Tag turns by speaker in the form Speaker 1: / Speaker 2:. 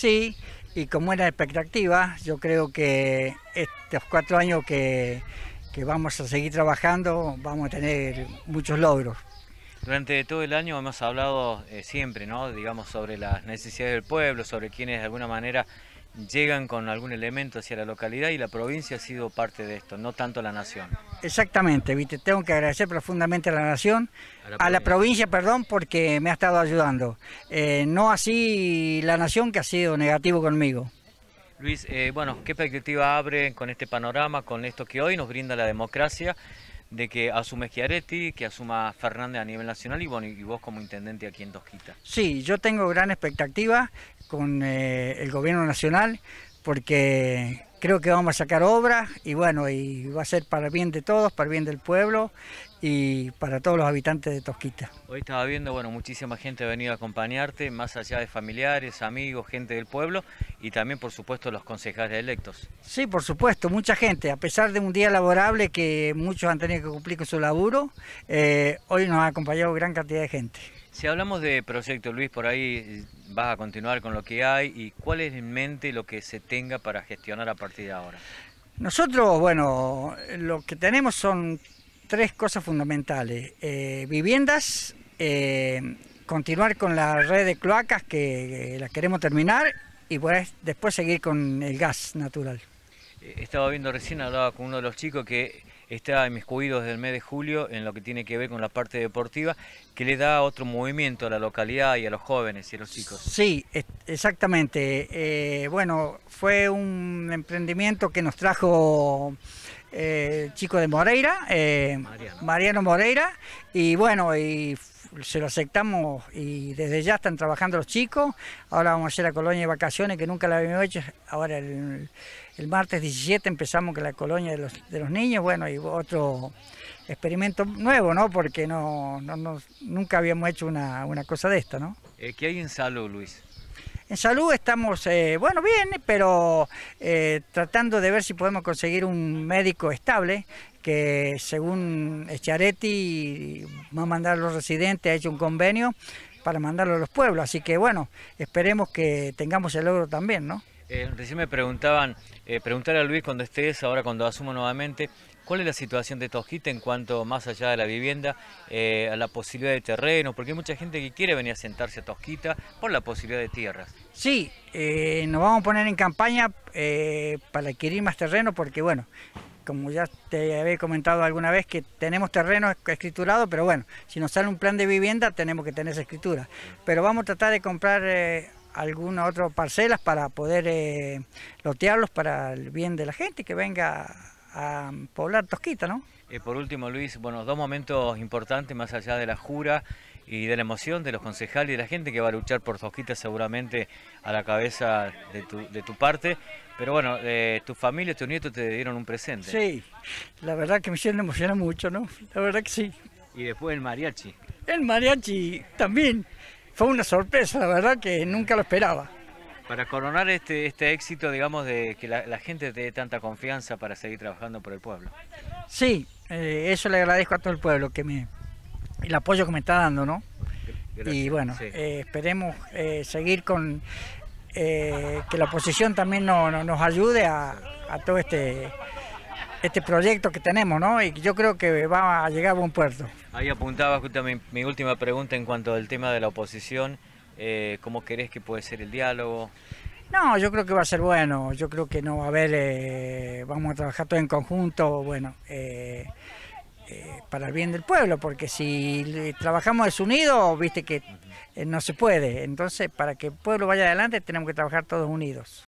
Speaker 1: Sí, y como era expectativa, yo creo que estos cuatro años que, vamos a seguir trabajando, vamos a tener muchos logros.
Speaker 2: Durante todo el año hemos hablado eh, siempre, ¿no? Digamos, sobre las necesidades del pueblo, sobre quienes de alguna manera llegan con algún elemento hacia la localidad y la provincia ha sido parte de esto, no tanto la nación.
Speaker 1: Exactamente, tengo que agradecer profundamente a la nación, a la, provincia, perdón, porque me ha estado ayudando. Eh, no así la nación que ha sido negativo conmigo.
Speaker 2: Luis, eh, bueno, ¿qué perspectiva abre con este panorama, con esto que hoy nos brinda la democracia? de que asume Schiaretti, que asuma Fernández a nivel nacional y bueno, y vos como intendente aquí en Tosquita.
Speaker 1: Sí, yo tengo gran expectativa con eh, el gobierno nacional porque creo que vamos a sacar obras y bueno, y va a ser para el bien de todos, para el bien del pueblo y para todos los habitantes de Tosquita.
Speaker 2: Hoy estaba viendo, bueno, muchísima gente ha venido a acompañarte, más allá de familiares, amigos, gente del pueblo y también, por supuesto, los concejales electos.
Speaker 1: Sí, por supuesto, mucha gente, a pesar de un día laborable que muchos han tenido que cumplir con su laburo, eh, hoy nos ha acompañado gran cantidad de gente.
Speaker 2: Si hablamos de proyecto, Luis, por ahí eh, vas a continuar con lo que hay y cuál es en mente lo que se tenga para gestionar a partir de ahora.
Speaker 1: Nosotros, bueno, lo que tenemos son tres cosas fundamentales. Eh, viviendas, eh, continuar con la red de cloacas que la queremos terminar y pues, después seguir con el gas natural.
Speaker 2: Estaba viendo recién, hablaba con uno de los chicos que está en mis desde el mes de julio en lo que tiene que ver con la parte deportiva, que le da otro movimiento a la localidad y a los jóvenes y a los chicos.
Speaker 1: Sí, exactamente. Eh, bueno, fue un emprendimiento que nos trajo eh, el chico de Moreira, eh, Mariano. Mariano Moreira, y bueno, y se lo aceptamos y desde ya están trabajando los chicos. Ahora vamos a hacer la colonia de vacaciones que nunca la habíamos hecho. Ahora el, martes 17 empezamos con la colonia de los, niños. Bueno, y otro experimento nuevo, ¿no? Porque no, nunca habíamos hecho una, cosa de esto ¿no?
Speaker 2: Eh, ¿Qué hay en Salud, Luis?
Speaker 1: En salud estamos, eh, bueno, bien, pero eh, tratando de ver si podemos conseguir un médico estable que según Echaretti va a mandar a los residentes, ha hecho un convenio para mandarlo a los pueblos. Así que bueno, esperemos que tengamos el logro también, ¿no?
Speaker 2: Eh, recién me preguntaban, eh, preguntar a Luis cuando estés, ahora cuando asumo nuevamente, ¿cuál es la situación de Tosquita en cuanto más allá de la vivienda, eh, a la posibilidad de terreno? Porque hay mucha gente que quiere venir a sentarse a Tosquita por la posibilidad de tierras. Sí,
Speaker 1: eh, nos vamos a poner en campaña para adquirir más terreno porque, bueno, como ya te había comentado alguna vez, que tenemos terreno escriturado, pero bueno, si nos sale un plan de vivienda tenemos que tener esa escritura. Pero vamos a tratar de comprar alguna eh, algunas otras parcelas para poder eh, lotearlos para el bien de la gente que venga a poblar Tosquita, ¿no?
Speaker 2: Eh, por último, Luis, bueno, dos momentos importantes más allá de la jura y de la emoción de los concejales y de la gente que va a luchar por Tosquita seguramente a la cabeza de tu, de tu parte. Pero bueno, eh, tu familia, tu nieto te dieron un presente. Sí,
Speaker 1: la verdad que me hicieron emocionar mucho, ¿no? La verdad que sí.
Speaker 2: Y después el mariachi.
Speaker 1: El mariachi también fue una sorpresa, la verdad que nunca lo esperaba.
Speaker 2: Para coronar este, este éxito, digamos, de que la, gente te dé tanta confianza para seguir trabajando por el pueblo.
Speaker 1: Sí, eh, eso le agradezco a todo el pueblo que me, el apoyo que me está dando, ¿no? Y bueno, eh, esperemos eh, seguir con eh, que la oposición también nos ayude a, todo este este proyecto que tenemos, ¿no? Y yo creo que va a llegar a buen puerto.
Speaker 2: Ahí apuntaba justamente mi, última pregunta en cuanto al tema de la oposición. ¿Cómo querés que puede ser el diálogo?
Speaker 1: No, yo creo que va a ser bueno. Yo creo que no va a haber... vamos a trabajar todo en conjunto. Bueno, eh, para el bien del pueblo, porque si trabajamos desunidos, viste que eh, no se puede. Entonces, para que el pueblo vaya adelante, tenemos que trabajar todos unidos.